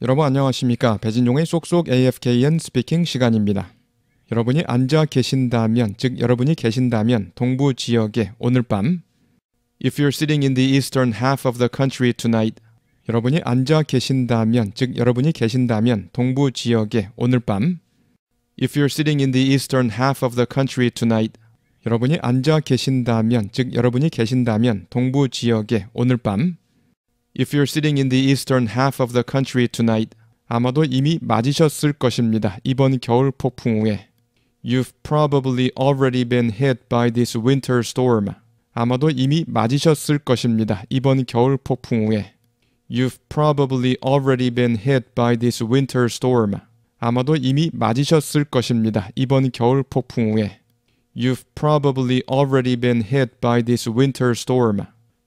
여러분 안녕하십니까. 배진용의 쏙쏙 AFKN 스피킹 시간입니다. 여러분이 앉아 계신다면, 즉 여러분이 계신다면 동부 지역에 오늘 밤 If you're sitting in the eastern half of the country tonight 여러분이 앉아 계신다면, 즉 여러분이 계신다면 동부 지역에 오늘 밤 If you're sitting in the eastern half of the country tonight 여러분이 앉아 계신다면, 즉 여러분이 계신다면 동부 지역에 오늘 밤 If you're sitting in the eastern half of the country tonight, 아마도 이미 맞으셨을 것입니다. 이번 겨울 폭풍우에. You've probably already been hit by this winter storm. 아마도 이미 맞으셨을 것입니다. 이번 겨울 폭풍우에. You've probably already been hit by this winter storm. 아마도 이미 맞으셨을 것입니다. 이번 겨울 폭풍우에. You've probably already been hit by this winter storm.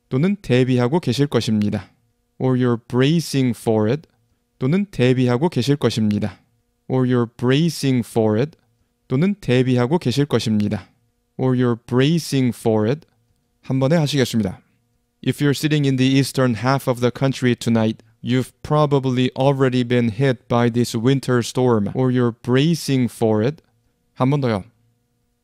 또는 대비하고 계실 것입니다. or you're bracing for it 또는 대비하고 계실 것입니다. or you're bracing for it 또는 대비하고 계실 것입니다. or you're bracing for it 한 번에 하시겠습니다. If you're sitting in the eastern half of the country tonight, you've probably already been hit by this winter storm or you're bracing for it. 한 번 더요.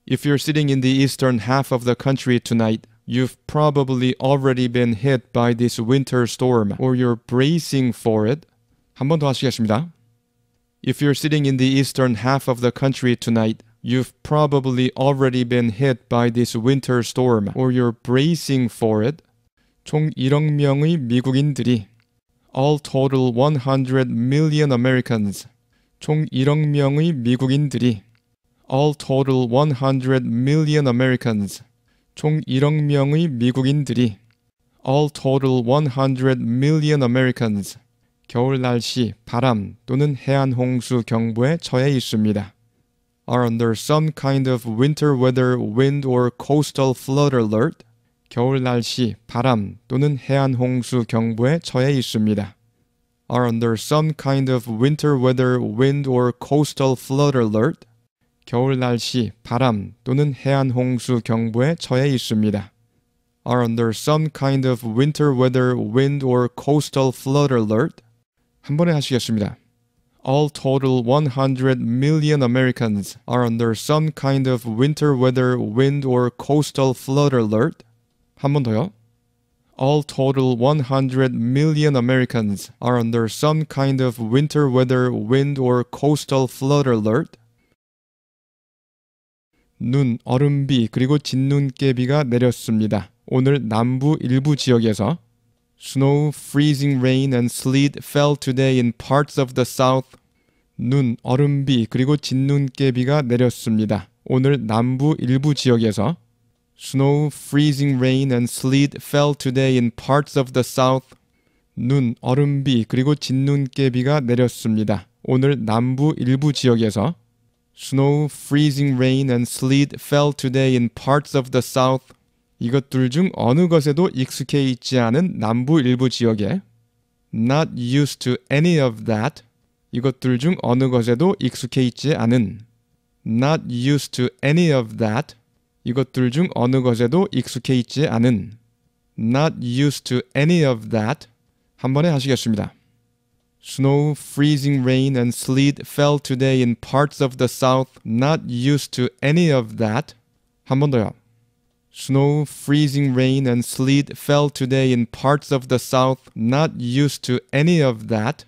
If you're sitting in the eastern half of the country tonight, You've probably already been hit by this winter storm, or you're bracing for it. 한 번더 하시겠습니다. If you're sitting in the eastern half of the country tonight, you've probably already been hit by this winter storm, or you're bracing for it. 총 1억 명의 미국인들이 all total 100 million Americans 총 1억 명의 미국인들이 all total 100 million Americans 총 1억 명의 미국인들이 all total 100 million Americans 겨울 날씨, 바람 또는 해안 홍수 경보에 처해 있습니다. are under some kind of winter weather wind or coastal flood alert 겨울 날씨, 바람 또는 해안 홍수 경보에 처해 있습니다. are under some kind of winter weather wind or coastal flood alert 겨울 날씨, 바람 또는 해안 홍수 경보에 처해 있습니다. are under some kind of winter weather wind or coastal flood alert. 한 번에 하시겠습니다. All total 100 million Americans are under some kind of winter weather wind or coastal flood alert. 한 번 더요. All total 100 million Americans are under some kind of winter weather wind or coastal flood alert. 눈, 얼음비 그리고 진눈깨비가 내렸습니다. 오늘 남부 일부 지역에서 Snow, freezing rain and sleet fell today in parts of the south. 눈, 얼음비 그리고 진눈깨비가 내렸습니다. 오늘 남부 일부 지역에서 Snow, freezing rain and sleet fell today in parts of the south. 눈, 얼음비 그리고 진눈깨비가 내렸습니다. 오늘 남부 일부 지역에서 Snow, freezing rain and sleet fell today in parts of the south. 이것들 중 어느 것에도 익숙해 있지 않은 남부 일부 지역에 not used to any of that 이것들 중 어느 것에도 익숙해 있지 않은 not used to any of that 이것들 중 어느 것에도 익숙해 있지 않은 not used to any of that 한 번에 하시겠습니다. Snow, freezing rain, and sleet fell today in parts of the south not used to any of that. 한 더요. Snow, freezing rain, and sleet fell today in parts of the south not used to any of that.